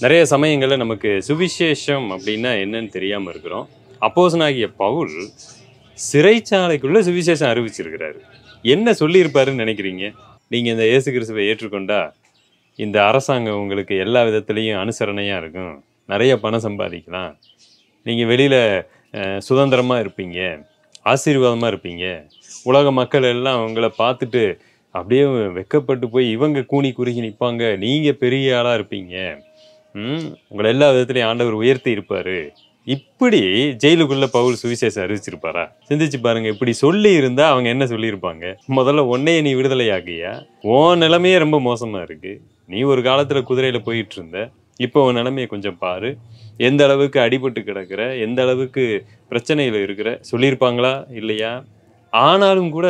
நிறைய சமயங்களில் நமக்கு சுவிசேஷம் அப்படின்னா என்னன்னு தெரியாமல் இருக்கிறோம் அப்போசனாகிய பவுல் சிறைச்சாலைக்குள்ளே சுவிசேஷம் அறிவிச்சிருக்கிறாரு என்ன சொல்லியிருப்பாருன்னு நினைக்கிறீங்க நீங்கள் இந்த இயேசு கிறிஸ்துவை ஏற்றுக்கொண்டா இந்த அரசாங்கம் உங்களுக்கு எல்லா விதத்துலேயும் அனுசரணையாக இருக்கும் நிறைய பணம் சம்பாதிக்கலாம் நீங்கள் வெளியில் சுதந்திரமாக இருப்பீங்க ஆசீர்வாதமாக இருப்பீங்க உலக மக்கள் எல்லாம் உங்களை பார்த்துட்டு அப்படியே வெக்கப்பட்டு போய் இவங்க கூனி குறுகி நிற்பாங்க நீங்கள் பெரிய ஆளாக இருப்பீங்க உங்களை எல்லா விதத்துலையும் ஆண்டவர் உயர்த்தி இருப்பார் இப்படி ஜெயிலுக்குள்ள பவுல் சுவிசேஷம் அறிவிச்சிருப்பாரா சிந்திச்சு பாருங்க இப்படி சொல்லி இருந்தா அவங்க என்ன சொல்லியிருப்பாங்க முதல்ல உன்னைய நீ விடுதலை ஆகியா உன் நிலைமையே ரொம்ப மோசமா இருக்கு நீ ஒரு காலத்துல குதிரையில போயிட்டு இருந்த இப்போ உன் நிலைமையை கொஞ்சம் பாரு எந்த அளவுக்கு அடிபட்டு கிடக்கிற எந்த அளவுக்கு பிரச்சனையில் இருக்கிற சொல்லியிருப்பாங்களா இல்லையா ஆனாலும் கூட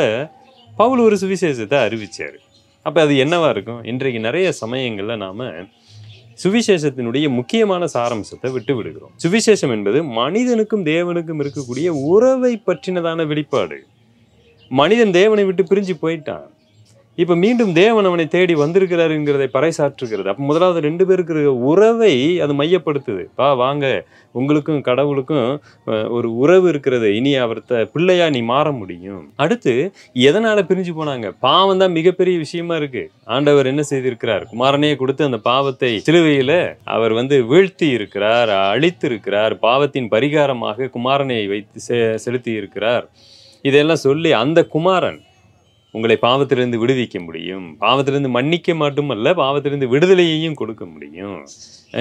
பவுல் ஒரு சுவிசேஷத்தை அறிவிச்சார் அப்போ அது என்னவா இருக்கும் இன்றைக்கு நிறைய சமயங்களில் நாம் சுவிசேஷத்தினுடைய முக்கியமான சாரம்சத்தை விட்டு விடுகிறோம் சுவிசேஷம் என்பது மனிதனுக்கும் தேவனுக்கும் இருக்கக்கூடிய உறவை பற்றினதான வெளிப்பாடு மனிதன் தேவனை விட்டு பிரிஞ்சு போயிட்டான் இப்போ மீண்டும் தேவன் அவனை தேடி வந்திருக்கிறாருங்கிறதை பறைசாற்றுகிறது அப்போ முதலாவது ரெண்டு பேருக்கு உறவை அது மையப்படுத்துது பா வாங்க உங்களுக்கும் கடவுளுக்கும் ஒரு உறவு இருக்கிறது இனி அவர்த்த பிள்ளையா நீ மாற முடியும் அடுத்து எதனால் பிரிஞ்சு போனாங்க பாவம் தான் மிகப்பெரிய விஷயமா இருக்கு ஆண்டவர் என்ன செய்திருக்கிறார் குமாரனையே கொடுத்து அந்த பாவத்தை சிலுவையில் அவர் வந்து வீழ்த்தி இருக்கிறார் அழித்து இருக்கிறார் பாவத்தின் பரிகாரமாக குமாரனை வைத்து செலுத்தி இருக்கிறார் இதெல்லாம் சொல்லி அந்த குமாரன் உங்களை பாவத்திலிருந்து விடுவிக்க முடியும் பாவத்திலிருந்து மன்னிக்க மட்டுமல்ல பாவத்திலிருந்து விடுதலையையும் கொடுக்க முடியும்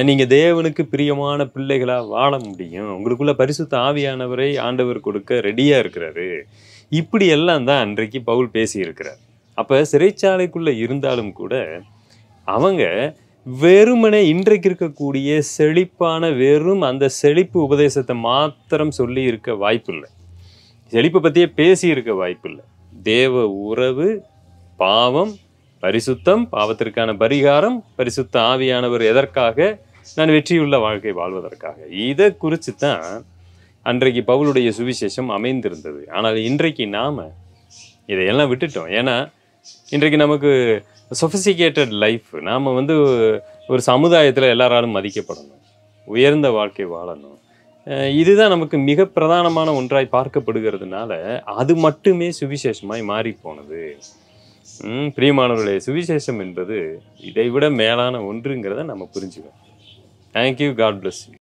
நீங்கள் தேவனுக்கு பிரியமான பிள்ளைகளாக வாழ முடியும் உங்களுக்குள்ள பரிசுத்த ஆவியானவரை ஆண்டவர் கொடுக்க ரெடியாக இருக்கிறாரு இப்படி எல்லாம் தான் அன்றைக்கு பவுல் பேசியிருக்கிறார் அப்போ சிறைச்சாலைக்குள்ளே இருந்தாலும் கூட அவங்க வெறுமனே இன்றைக்கு இருக்கக்கூடிய செழிப்பான வெறும் அந்த செழிப்பு உபதேசத்தை மாத்திரம் சொல்லி இருக்க வாய்ப்பு இல்லை செழிப்பை பற்றியே பேசியிருக்க வாய்ப்பில்லை தேவ உறவு பாவம் பரிசுத்தம் பாவத்திற்கான பரிகாரம் பரிசுத்த ஆவியானவர் எதற்காக நான் வெற்றியுள்ள வாழ்க்கை வாழ்வதற்காக இதை குறித்து தான் அன்றைக்கு பவுளுடைய சுவிசேஷம் அமைந்திருந்தது ஆனால் இன்றைக்கு நாம் இதையெல்லாம் விட்டுட்டோம் ஏன்னா இன்றைக்கு நமக்கு சொஃபிசிகேட்டட் லைஃப் நாம் வந்து ஒரு சமுதாயத்தில் எல்லாராலும் மதிக்கப்படணும் உயர்ந்த வாழ்க்கை வாழணும் இதுதான் நமக்கு மிக பிரதானமான ஒன்றாய் பார்க்கப்படுகிறதுனால அது மட்டுமே சுவிசேஷமாய் மாறி போனது சுவிசேஷம் என்பது இதை விட மேலான ஒன்றுங்கிறத நம்ம புரிஞ்சுக்கணும் தேங்க்யூ காட் பிளஸ் யூ